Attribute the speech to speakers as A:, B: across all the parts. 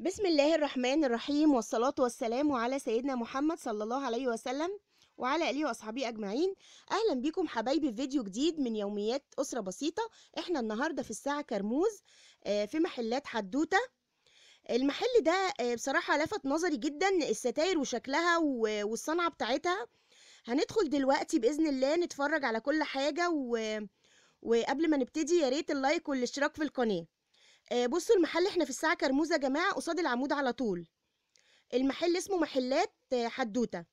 A: بسم الله الرحمن الرحيم والصلاة والسلام على سيدنا محمد صلى الله عليه وسلم وعلى آله وأصحابه أجمعين أهلا بيكم حبايبي في فيديو جديد من يوميات أسرة بسيطة إحنا النهاردة في الساعة كرموز آه، في محلات حدوتة المحل ده آه، بصراحة لفت نظري جدا الستاير وشكلها والصنعة بتاعتها هندخل دلوقتي بإذن الله نتفرج على كل حاجة و... وقبل ما نبتدي يا ريت اللايك والاشتراك في القناة آه، بصوا المحل احنا في الساعة كرموزة يا جماعة قصاد العمود على طول المحل اسمه محلات حدوتة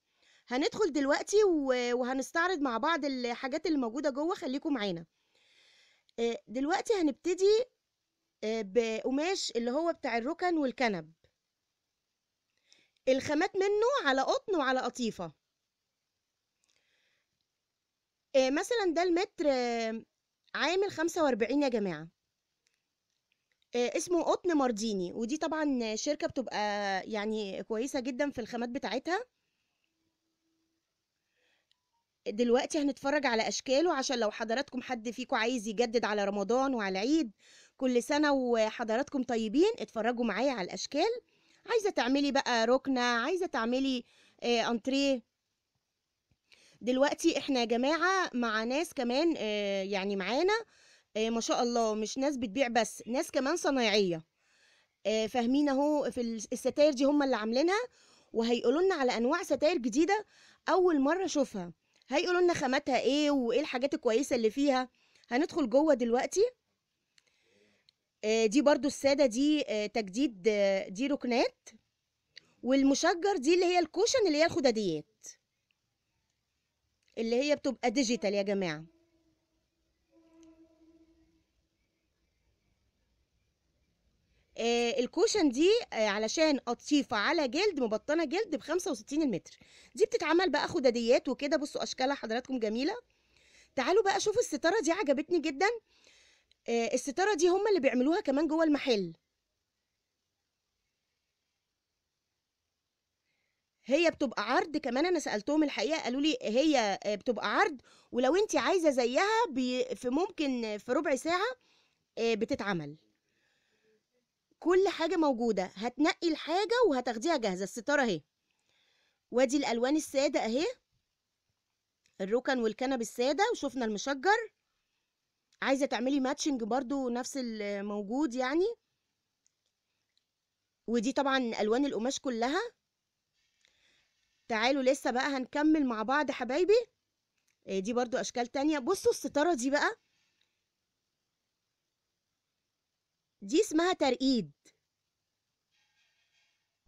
A: هندخل دلوقتي وهنستعرض مع بعض الحاجات اللي موجودة جوه خليكم معانا آه، دلوقتي هنبتدي آه، بقماش اللي هو بتاع الركن والكنب الخامات منه على قطن وعلى قطيفة مثلا ده المتر عامل خمسة واربعين يا جماعة آه، اسمه قطن مارديني ودي طبعا شركه بتبقى يعني كويسه جدا في الخامات بتاعتها دلوقتي هنتفرج على اشكاله عشان لو حضراتكم حد فيكم عايز يجدد على رمضان وعلى العيد كل سنه وحضراتكم طيبين اتفرجوا معايا على الاشكال عايزه تعملي بقى ركنه عايزه تعملي آه انتريه دلوقتي احنا يا جماعه مع ناس كمان آه يعني معانا آه، ما شاء الله مش ناس بتبيع بس ناس كمان صنايعيه آه، فاهمين اهو في الستاير دي هم اللي عاملينها وهيقولوا لنا على انواع ستاير جديده اول مره اشوفها هيقولوا لنا خاماتها ايه وايه الحاجات الكويسه اللي فيها هندخل جوه دلوقتي آه، دي برضو السادة دي تجديد دي ركنات والمشجر دي اللي هي الكوشن اللي هي الخداديات اللي هي بتبقى ديجيتال يا جماعه آه الكوشن دي آه علشان اطيفه على جلد مبطنه جلد ب 65 المتر دي بتتعمل بقى خداديات وكده بصوا اشكالها حضراتكم جميله تعالوا بقى شوفوا الستاره دي عجبتني جدا آه الستاره دي هم اللي بيعملوها كمان جوه المحل هي بتبقى عرض كمان انا سالتهم الحقيقه قالوا لي هي آه، بتبقى عرض ولو انت عايزه زيها في ممكن في ربع ساعه آه، بتتعمل كل حاجة موجودة هتنقي الحاجة وهتاخديها جاهزة الستارة اهي وادي الألوان السادة اهي الركن والكنب السادة وشفنا المشجر عايزة تعملي ماتشنج برضو نفس الموجود يعني ودي طبعا ألوان القماش كلها تعالوا لسه بقى هنكمل مع بعض حبايبي آه، دي برضو أشكال تانية بصوا الستارة دي بقى دي اسمها ترقيد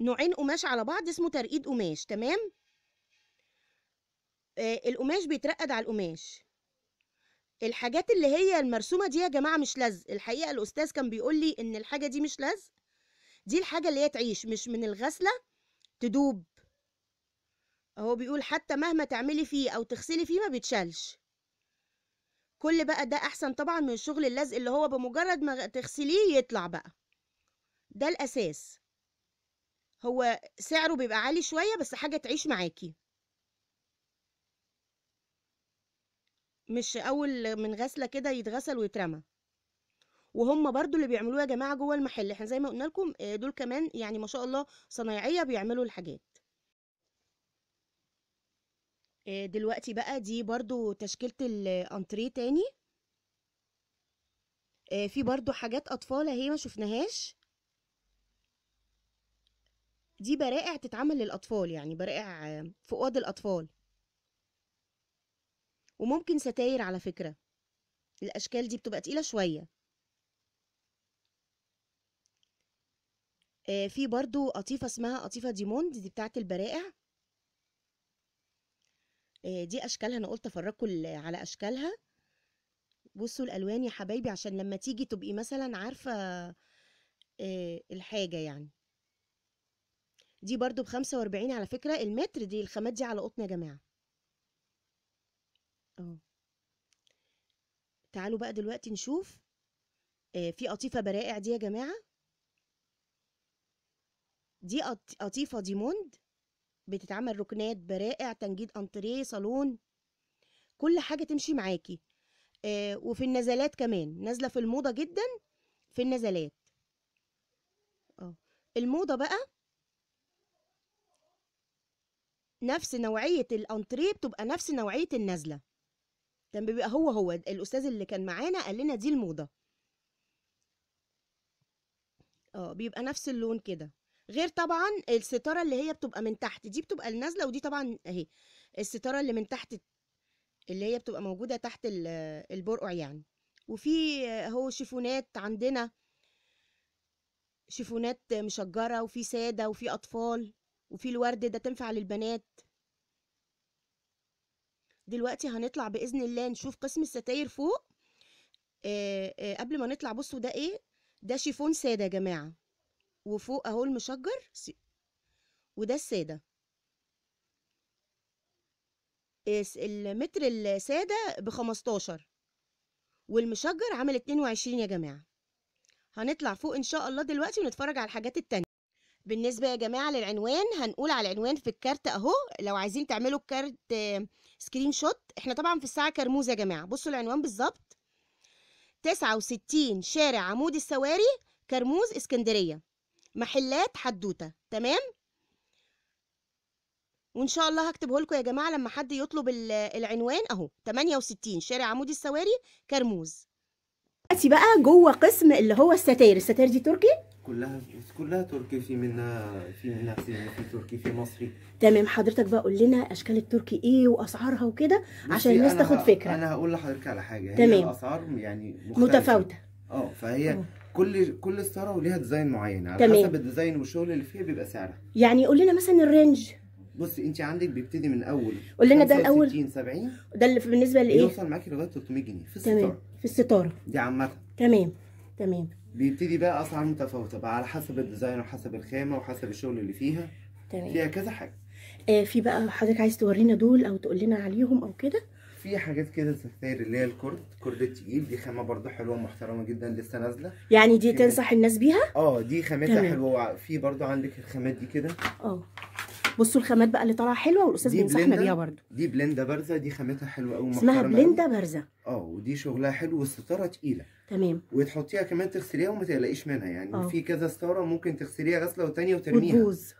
A: نوعين قماش على بعض اسمه ترقيد قماش تمام آه القماش بيترقد على القماش الحاجات اللي هي المرسومه دي يا جماعه مش لزق الحقيقه الاستاذ كان بيقول لي ان الحاجه دي مش لزق دي الحاجه اللي هي تعيش مش من الغسله تدوب هو بيقول حتى مهما تعملي فيه او تغسلي فيه ما بيتشالش كل بقى ده احسن طبعا من الشغل اللزق اللي هو بمجرد ما تغسليه يطلع بقى ده الاساس هو سعره بيبقى عالي شويه بس حاجه تعيش معاكي مش اول من غسله كده يتغسل ويترمى وهم برضو اللي بيعملوه يا جماعه جوه المحل احنا زي ما قلنا لكم آه، دول كمان يعني ما شاء الله صنايعيه بيعملوا الحاجات آه، دلوقتي بقى دي برضو تشكيلة الانتريه تاني آه، في برضو حاجات اطفال اهي ما شفناهاش دي برائع تتعمل للاطفال يعني برائع فؤاد الاطفال وممكن ستاير على فكرة الاشكال دي بتبقى تقيلة شوية آه، في برضو قطيفة اسمها قطيفة ديموند دي بتاعت البرائع آه، دي اشكالها انا قلت افرجكم على اشكالها بصوا الالوان يا حبايبي عشان لما تيجي تبقي مثلا عارفه آه، الحاجه يعني دي برضو بخمسة واربعين على فكرة المتر دي الخامات دي على قطن يا جماعة اه تعالوا بقى دلوقتي نشوف آه، في قطيفة برائع دي يا جماعة دي قطيفة ديموند بتتعمل ركنات برائع تنجيد انتريه صالون كل حاجه تمشي معاكي آه وفي النزلات كمان نازله في الموضه جدا في النزلات اه الموضه بقى نفس نوعيه الانتريه بتبقى نفس نوعيه النزلة كان بيبقى هو هو الاستاذ اللي كان معانا قال لنا دي الموضه اه بيبقى نفس اللون كده غير طبعا الستاره اللي هي بتبقى من تحت دي بتبقى النازله ودي طبعا اهي الستاره اللي من تحت اللي هي بتبقى موجوده تحت البرقع يعني وفي اهو شيفونات عندنا شيفونات مشجره وفي ساده وفي اطفال وفي الورد ده تنفع للبنات دلوقتي هنطلع باذن الله نشوف قسم الستاير فوق آآ آآ قبل ما نطلع بصوا ده ايه ده شيفون ساده يا جماعه وفوق اهو المشجر وده السادة المتر السادة بخمستاشر والمشجر عامل اتنين وعشرين يا جماعة هنطلع فوق ان شاء الله دلوقتي ونتفرج على الحاجات التانية بالنسبة يا جماعة للعنوان هنقول على العنوان في الكارت اهو لو عايزين تعملوا الكارت سكرين شوت احنا طبعا في الساعة كرموز يا جماعة بصوا العنوان بالظبط تسعة وستين شارع عمود السواري كرموز اسكندرية محلات حدوته تمام وان شاء الله هكتبه لكم يا جماعه لما حد يطلب العنوان اهو 68 شارع عمود السواري كرموز دلوقتي بقى جوه قسم اللي هو الستاير الستاير دي تركي كلها
B: كلها تركي في منها في منها في تركي في مصري
A: تمام حضرتك بقى قول لنا اشكال التركي ايه واسعارها وكده عشان الناس تاخد فكره انا هقول
B: لحضرتك على حاجه تمام الاسعار يعني مختلفة. متفاوته اه فهي أوه. كل كل ستاره وليها ديزاين معين على تمام. حسب الديزاين والشغل اللي فيها بيبقى سعرها
A: يعني قول لنا مثلا الرينج بصي انت عندك
B: بيبتدي من اول قول لنا ده الاول 60 70
A: ده اللي بالنسبه لايه يوصل
B: معاكي لغايه 300 جنيه في الستاره في الستاره دي عامه تمام تمام بيبتدي بقى اسعار متفاوته بقى على حسب الديزاين وحسب الخامه وحسب الشغل اللي فيها تمام فيها كذا حاجه
A: آه في بقى حضرتك عايز تورينا دول او تقول لنا عليهم او كده
B: في حاجات كده سفاري اللي هي الكرد كرد التقيل دي خامه برضو حلوه محترمه جدا لسه نازله
A: يعني دي تنصح الناس بيها
B: اه دي خامتها حلوه في برضو عندك الخامات دي كده
A: اه بصوا الخامات بقى اللي طالعه حلوه والاستاذ بينصحنا بيها برضو
B: دي بلندا بارزه دي خامتها حلوه قوي اسمها بلندا بارزه اه ودي شغلها حلو والستاره تقيله تمام وتحطيها كمان تغسليها وما تقلقيش منها يعني أوه. في كذا ستاره ممكن تغسليها غسله وثانيه وترميها وتبوز.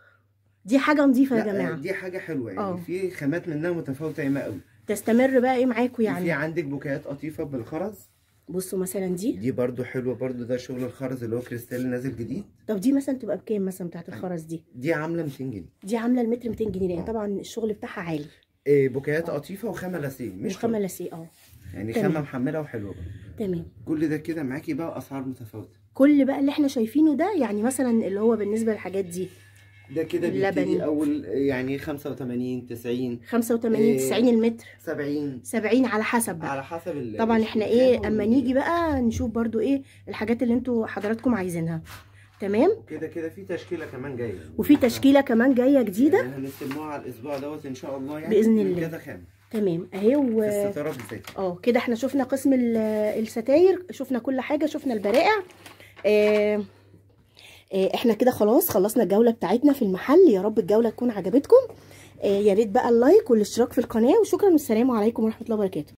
A: دي حاجه نظيفه يا جماعه دي حاجه حلوه يعني أوه.
B: في خامات منها متفاوته قوي
A: تستمر بقى ايه معاكوا يعني في
B: عندك بوكيات قطيفه بالخرز
A: بصوا مثلا دي دي
B: برده حلوه برده ده شغل الخرز اللي هو كريستال نازل جديد
A: طب دي مثلا تبقى بكام مثلا بتاعت الخرز دي
B: دي عامله 200 جنيه
A: دي عامله المتر 200 جنيه لان آه. طبعا الشغل بتاعها عالي
B: إيه بوكيات قطيفه وخامه لاسيه مش خامه لاسيه اه يعني خامه محمله وحلوه بقى تمام كل ده كده معاكي بقى اسعار متفاوته
A: كل بقى اللي احنا شايفينه ده يعني مثلا اللي هو بالنسبه للحاجات دي
B: ده كده بيبتدي اول يعني 85
A: 90 85 إيه 90 المتر 70 70 على حسب بقى على حسب طبعا احنا ايه اما نيجي بقى نشوف برضو ايه الحاجات اللي انتوا حضراتكم عايزينها تمام
B: كده كده في تشكيله كمان جايه وفي
A: تشكيله كمان جايه جديده
B: يعني هنستلموها على الاسبوع دوت ان شاء الله يعني باذن الله كذا خام
A: تمام اهي و... الستارات اه كده احنا شفنا قسم الستاير شفنا كل حاجه شفنا البرائع آه آه، احنا كده خلاص خلصنا الجوله بتاعتنا في المحل يا رب الجوله تكون عجبتكم آه، يا ريت بقى اللايك والاشتراك في القناه وشكرا والسلام عليكم ورحمه الله وبركاته